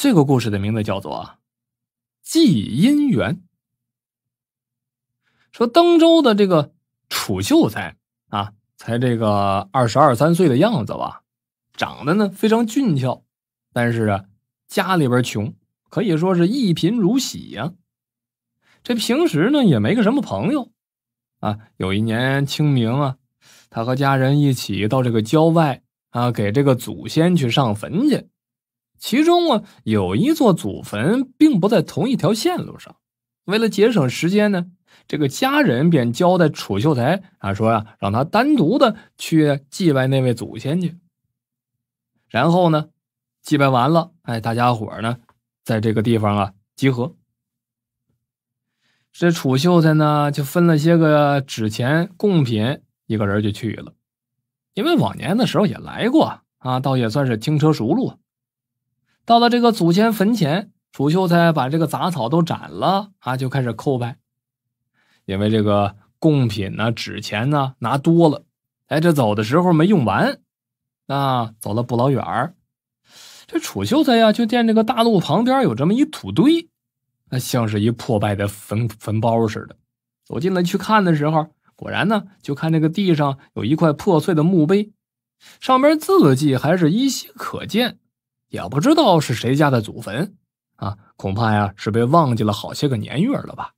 这个故事的名字叫做《记姻缘》。说登州的这个楚秀才啊，才这个二十二三岁的样子吧，长得呢非常俊俏，但是啊，家里边穷，可以说是一贫如洗呀。这平时呢也没个什么朋友啊。有一年清明啊，他和家人一起到这个郊外啊，给这个祖先去上坟去。其中啊，有一座祖坟并不在同一条线路上。为了节省时间呢，这个家人便交代楚秀才啊说呀，让他单独的去祭拜那位祖先去。然后呢，祭拜完了，哎，大家伙呢，在这个地方啊集合。这楚秀才呢，就分了些个纸钱贡品，一个人就去了。因为往年的时候也来过啊，倒也算是轻车熟路到了这个祖先坟前，楚秀才把这个杂草都斩了啊，就开始叩拜。因为这个贡品呢、纸钱呢拿多了，哎，这走的时候没用完，那走了不老远儿，这楚秀才呀就见这个大路旁边有这么一土堆，那像是一破败的坟坟包似的。走进来去看的时候，果然呢，就看这个地上有一块破碎的墓碑，上边字迹还是依稀可见。也不知道是谁家的祖坟啊，恐怕呀是被忘记了好些个年月了吧。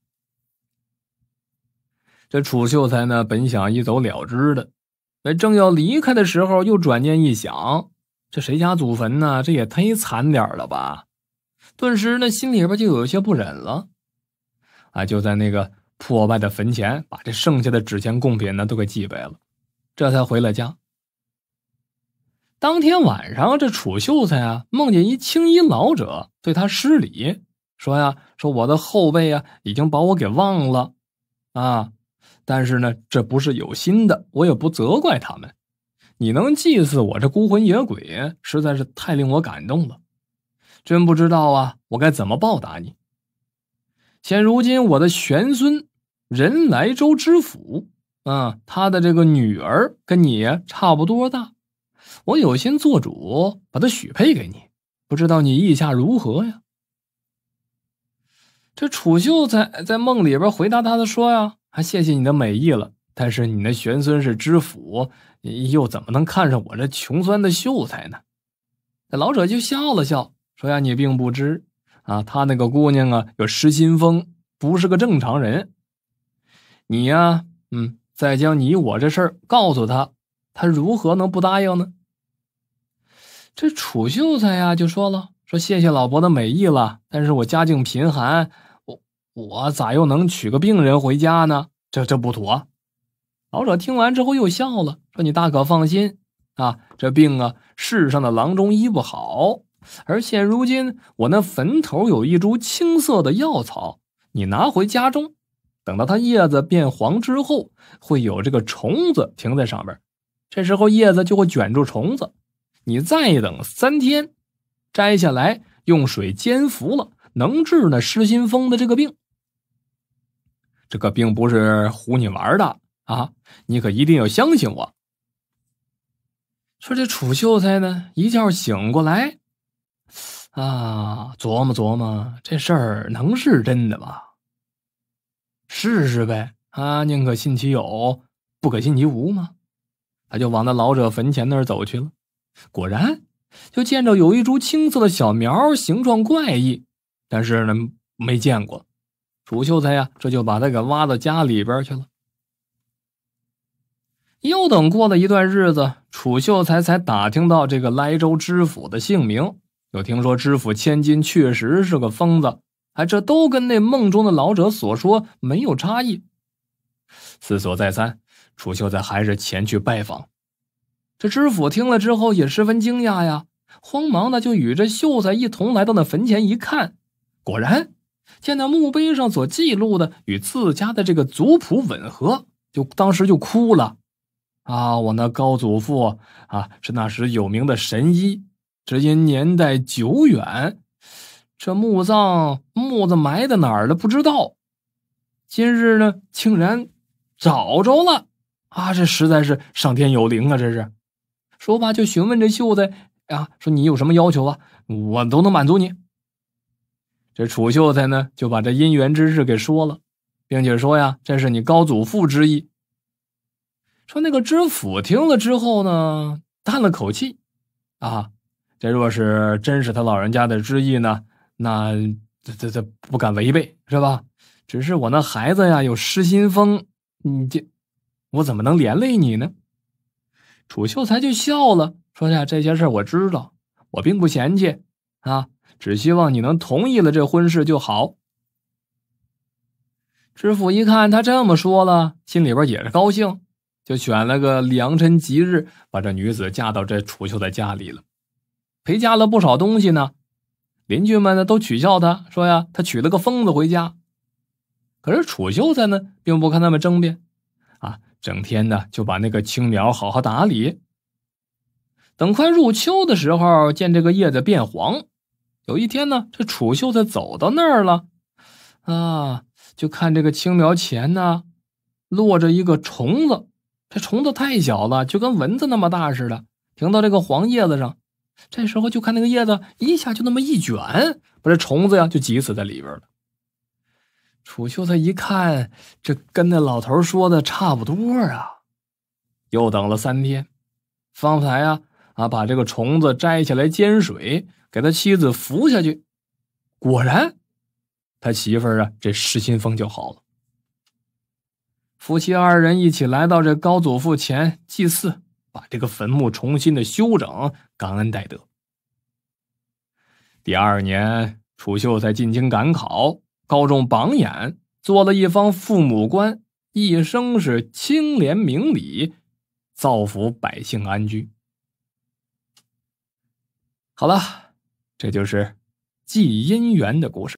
这楚秀才呢，本想一走了之的，那正要离开的时候，又转念一想，这谁家祖坟呢？这也忒惨点了吧？顿时那心里边就有些不忍了，啊，就在那个破败的坟前，把这剩下的纸钱贡品呢都给祭拜了，这才回了家。当天晚上，这楚秀才啊，梦见一青衣老者对他施礼，说呀：“说我的后辈啊，已经把我给忘了，啊，但是呢，这不是有心的，我也不责怪他们。你能祭祀我这孤魂野鬼，实在是太令我感动了，真不知道啊，我该怎么报答你。现如今，我的玄孙任莱州知府，啊，他的这个女儿跟你差不多大。”我有心做主，把他许配给你，不知道你意下如何呀？这楚秀才在梦里边回答他的说呀：“还谢谢你的美意了，但是你那玄孙是知府，又怎么能看上我这穷酸的秀才呢？”那老者就笑了笑，说：“呀，你并不知啊，他那个姑娘啊有失心疯，不是个正常人。你呀，嗯，再将你我这事儿告诉他，他如何能不答应呢？”这楚秀才呀，就说了：“说谢谢老伯的美意了，但是我家境贫寒，我我咋又能娶个病人回家呢？这这不妥。”老者听完之后又笑了，说：“你大可放心啊，这病啊，世上的郎中医不好，而现如今我那坟头有一株青色的药草，你拿回家中，等到它叶子变黄之后，会有这个虫子停在上边，这时候叶子就会卷住虫子。”你再等三天，摘下来用水煎服了，能治那失心疯的这个病。这个并不是唬你玩的啊！你可一定要相信我。说这楚秀才呢，一觉醒过来，啊，琢磨琢磨，这事儿能是真的吧？试试呗啊！宁可信其有，不可信其无嘛。他就往那老者坟前那儿走去了。果然，就见着有一株青色的小苗，形状怪异，但是呢，没见过。楚秀才呀，这就把它给挖到家里边去了。又等过了一段日子，楚秀才才打听到这个莱州知府的姓名，又听说知府千金确实是个疯子，哎，这都跟那梦中的老者所说没有差异。思索再三，楚秀才还是前去拜访。这知府听了之后也十分惊讶呀，慌忙的就与这秀才一同来到那坟前一看，果然见那墓碑上所记录的与自家的这个族谱吻合，就当时就哭了。啊，我那高祖父啊是那时有名的神医，只因年代久远，这墓葬墓子埋在哪儿了不知道。今日呢，竟然找着了，啊，这实在是上天有灵啊，这是。说吧，就询问这秀才啊，说你有什么要求啊，我都能满足你。这楚秀才呢，就把这姻缘之事给说了，并且说呀，这是你高祖父之意。说那个知府听了之后呢，叹了口气，啊，这若是真是他老人家的之意呢，那这这这不敢违背，是吧？只是我那孩子呀，有失心疯，你这我怎么能连累你呢？楚秀才就笑了，说呀：“这些事儿我知道，我并不嫌弃啊，只希望你能同意了这婚事就好。”知府一看他这么说了，心里边也是高兴，就选了个良辰吉日，把这女子嫁到这楚秀才家里了，陪嫁了不少东西呢。邻居们呢都取笑他说呀：“他娶了个疯子回家。”可是楚秀才呢并不跟他们争辩。整天呢就把那个青苗好好打理。等快入秋的时候，见这个叶子变黄。有一天呢，这楚秀才走到那儿了，啊，就看这个青苗前呢落着一个虫子。这虫子太小了，就跟蚊子那么大似的，停到这个黄叶子上。这时候就看那个叶子一下就那么一卷，把这虫子呀就挤死在里边了。楚秀才一看，这跟那老头说的差不多啊！又等了三天，方才呀啊把这个虫子摘下来煎水，给他妻子服下去。果然，他媳妇儿啊这失心疯就好了。夫妻二人一起来到这高祖父前祭祀，把这个坟墓重新的修整，感恩戴德。第二年，楚秀才进京赶考。高中榜眼，做了一方父母官，一生是清廉明理，造福百姓安居。好了，这就是记姻缘的故事。